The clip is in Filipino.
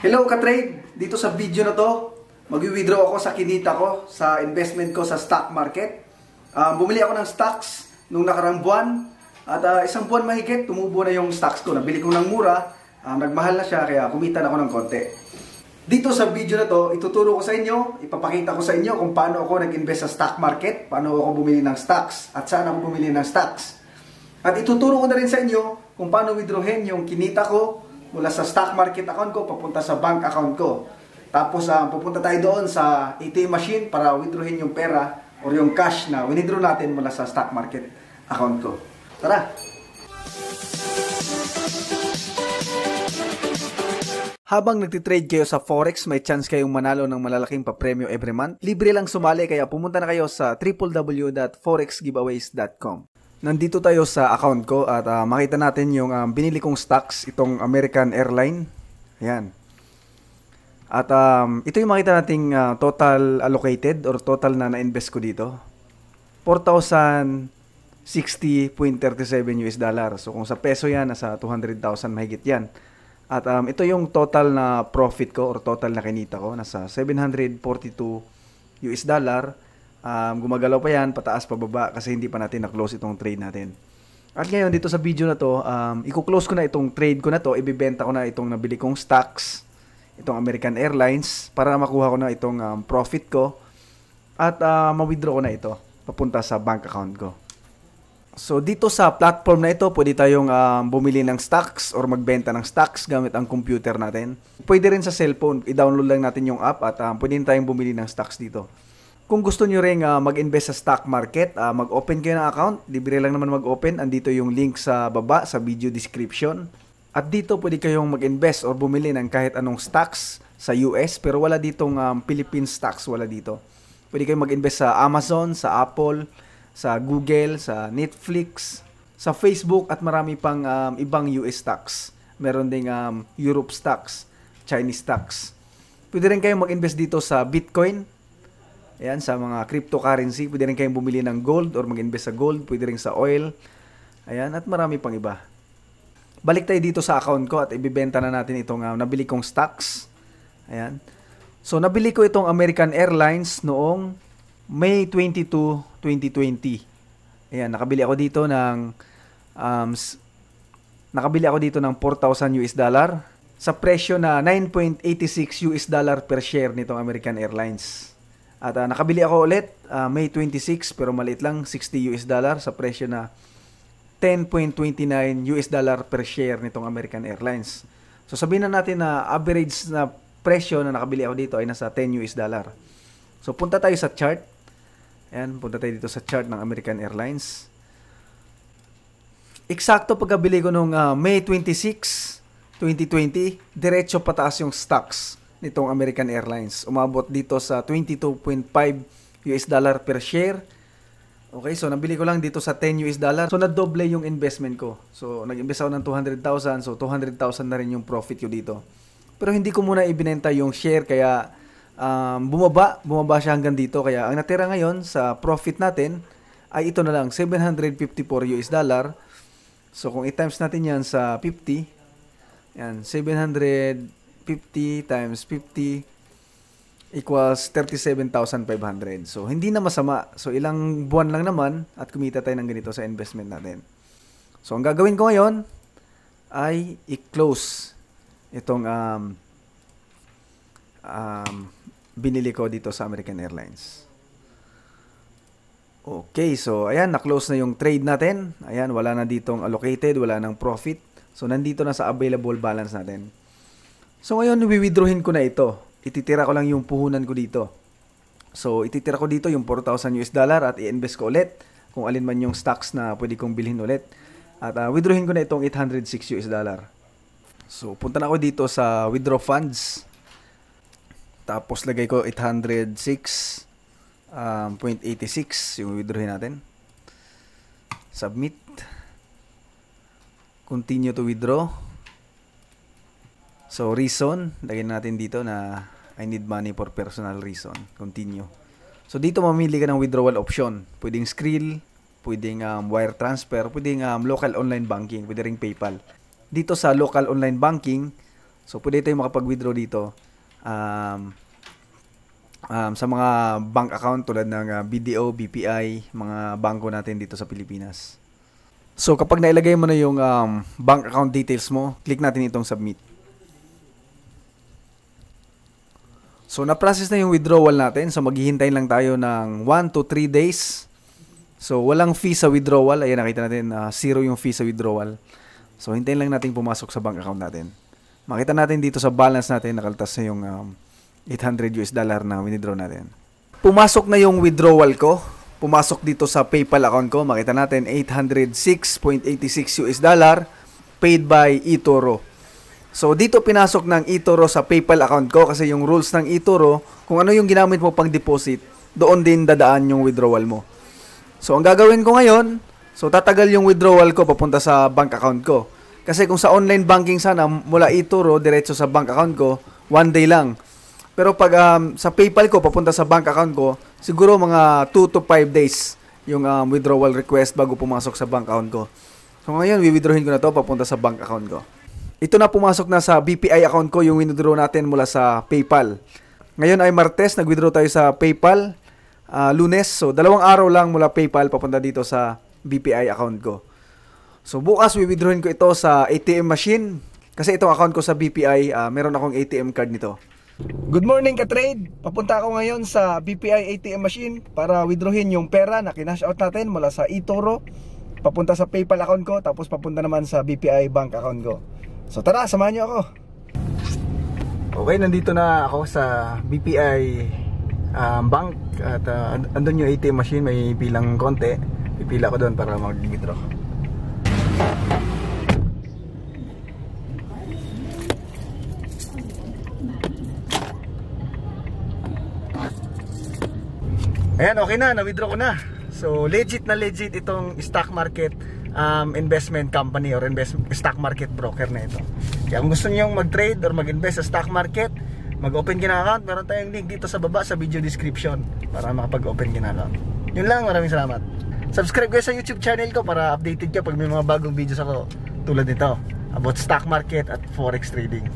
Hello Katrade! Dito sa video na to, mag-withdraw ako sa kinita ko, sa investment ko sa stock market. Uh, bumili ako ng stocks nung nakarang buwan at uh, isang buwan mahigit, tumubo na yung stocks ko. Nabili ko ng mura, uh, nagmahal na siya kaya kumita na ako ng konti. Dito sa video na to, ituturo ko sa inyo, ipapakita ko sa inyo kung paano ako nag-invest sa stock market, paano ako bumili ng stocks, at saan ako bumili ng stocks. At ituturo ko na rin sa inyo kung paano withdrawin yung kinita ko mula sa stock market account ko papunta sa bank account ko. Tapos uh, pupunta tayo doon sa ATM machine para withdrawin yung pera or yung cash na winidraw natin mula sa stock market account ko. Tara! Habang nagtitrade kayo sa Forex, may chance kayong manalo ng malalaking papremyo every month. Libre lang sumali kaya pumunta na kayo sa www.forexgiveaways.com. Nandito tayo sa account ko at uh, makita natin yung um, binili kong stocks itong American Airline. Ayan. At um, ito yung makita nating uh, total allocated or total na na-invest ko dito. 4,060.37 US dollar. So kung sa peso yan, nasa 200,000 mahigit yan. At um, ito yung total na profit ko or total na kinita ko. Nasa 742 US dollar um, gumagalaw pa yan, pataas pa baba kasi hindi pa natin na-close itong trade natin. At ngayon dito sa video na to, um, i-close ko na itong trade ko na to, ibibenta ko na itong nabili kong stocks, itong American Airlines, para makuha ko na itong um, profit ko at uh, ma-withdraw ko na ito papunta sa bank account ko. So dito sa platform na ito, pwede tayong um, bumili ng stocks or magbenta ng stocks gamit ang computer natin. Pwede rin sa cellphone, i-download lang natin yung app at um, pwede tayong bumili ng stocks dito. Kung gusto nyo rin uh, mag-invest sa stock market, uh, mag-open kayo ng account. Libre lang naman mag-open. Andito yung link sa baba sa video description. At dito pwede kayong mag-invest or bumili ng kahit anong stocks sa US pero wala ditong um, Philippine stocks, wala dito. Pwede kayong mag-invest sa Amazon, sa Apple, sa Google, sa Netflix, sa Facebook at marami pang um, ibang US stocks. Meron ding um, Europe stocks, Chinese stocks. Pwede rin kayong mag-invest dito sa Bitcoin, Ayan, sa mga cryptocurrency, pwede rin kayong bumili ng gold or mag-invest sa gold, pwede rin sa oil. Ayan, at marami pang iba. Balik tayo dito sa account ko at ibibenta na natin itong uh, nabili kong stocks. Ayan. So, nabili ko itong American Airlines noong May 22, 2020. Ayan, nakabili ako dito ng um, nakabili ako dito ng 4,000 US dollar sa presyo na 9.86 US dollar per share nitong American Airlines. At uh, nakabili ako ulit uh, May 26 pero maliit lang 60 US dollar sa presyo na 10.29 US dollar per share nitong American Airlines. So sabihin na natin na average na presyo na nakabili ako dito ay nasa 10 US dollar. So punta tayo sa chart. Ayan, punta tayo dito sa chart ng American Airlines. Eksakto pagkabili ko nung uh, May 26, 2020, diretso pataas yung stocks nitong American Airlines. Umabot dito sa 22.5 US dollar per share. Okay, so nabili ko lang dito sa 10 US dollar. So nadoble yung investment ko. So nag-invest ako ng 200,000. So 200,000 na rin yung profit ko dito. Pero hindi ko muna ibinenta yung share kaya um, bumaba, bumaba siya hanggang dito. Kaya ang natira ngayon sa profit natin ay ito na lang, 754 US dollar. So kung i-times natin yan sa 50, yan, 700 50 times 50 equals 37,500. So, hindi na masama. So, ilang buwan lang naman at kumita tayo ng ganito sa investment natin. So, ang gagawin ko ngayon ay i-close itong um, um, binili ko dito sa American Airlines. Okay, so ayan, na-close na yung trade natin. Ayan, wala na ditong allocated, wala nang profit. So, nandito na sa available balance natin. So ngayon, withdrawin ko na ito. Ititira ko lang yung puhunan ko dito. So ititira ko dito yung 4,000 US dollar at i-invest ko ulit kung alin man yung stocks na pwede kong bilhin ulit. At uh, withdrawin ko na itong 806 US dollar. So punta na ako dito sa withdraw funds. Tapos lagay ko 806.86 um, yung withdrawin natin. Submit. Continue to withdraw. So, reason, lagyan natin dito na I need money for personal reason. Continue. So, dito mamili ka ng withdrawal option. Pwedeng Skrill, pwedeng um, wire transfer, pwedeng um, local online banking, pwede ring PayPal. Dito sa local online banking, so pwede tayong makapag-withdraw dito um, um, sa mga bank account tulad ng uh, BDO, BPI, mga bangko natin dito sa Pilipinas. So kapag nailagay mo na yung um, bank account details mo, click natin itong submit. So, na-process na yung withdrawal natin. So, maghihintay lang tayo ng 1 to 3 days. So, walang fee sa withdrawal. Ayan, nakita natin, uh, zero yung fee sa withdrawal. So, hintayin lang natin pumasok sa bank account natin. Makita natin dito sa balance natin, nakaltas na yung um, 800 US dollar na winidraw natin. Pumasok na yung withdrawal ko. Pumasok dito sa PayPal account ko. Makita natin, 806.86 US dollar paid by eToro. So dito pinasok ng eToro sa PayPal account ko kasi yung rules ng eToro, kung ano yung ginamit mo pang deposit, doon din dadaan yung withdrawal mo. So ang gagawin ko ngayon, so tatagal yung withdrawal ko papunta sa bank account ko. Kasi kung sa online banking sana mula eToro diretso sa bank account ko, one day lang. Pero pag um, sa PayPal ko papunta sa bank account ko, siguro mga 2 to 5 days yung um, withdrawal request bago pumasok sa bank account ko. So ngayon, wi-withdrawin ko na to papunta sa bank account ko. Ito na pumasok na sa BPI account ko yung withdraw natin mula sa PayPal. Ngayon ay Martes, nag-withdraw tayo sa PayPal. Uh, lunes, so dalawang araw lang mula PayPal papunta dito sa BPI account ko. So bukas, withdrawin ko ito sa ATM machine. Kasi itong account ko sa BPI, uh, ah, meron akong ATM card nito. Good morning ka-trade! Papunta ako ngayon sa BPI ATM machine para withdrawin yung pera na kinash out natin mula sa eToro papunta sa PayPal account ko tapos papunta naman sa BPI bank account ko. So tara, samahan niyo ako. Okay, nandito na ako sa BPI um, bank at uh, andun yung ATM machine, may bilang konti. Pipila ko doon para mag-withdraw. Ayan, okay na, na-withdraw ko na. So, legit na legit itong stock market um, investment company or investment stock market broker na ito. Kaya kung gusto niyo mag-trade or mag-invest sa stock market, mag-open ka ng account. Meron tayong link dito sa baba sa video description para makapag-open ka ng account. Yun lang, maraming salamat. Subscribe guys sa YouTube channel ko para updated kayo pag may mga bagong videos ako tulad nito about stock market at forex trading.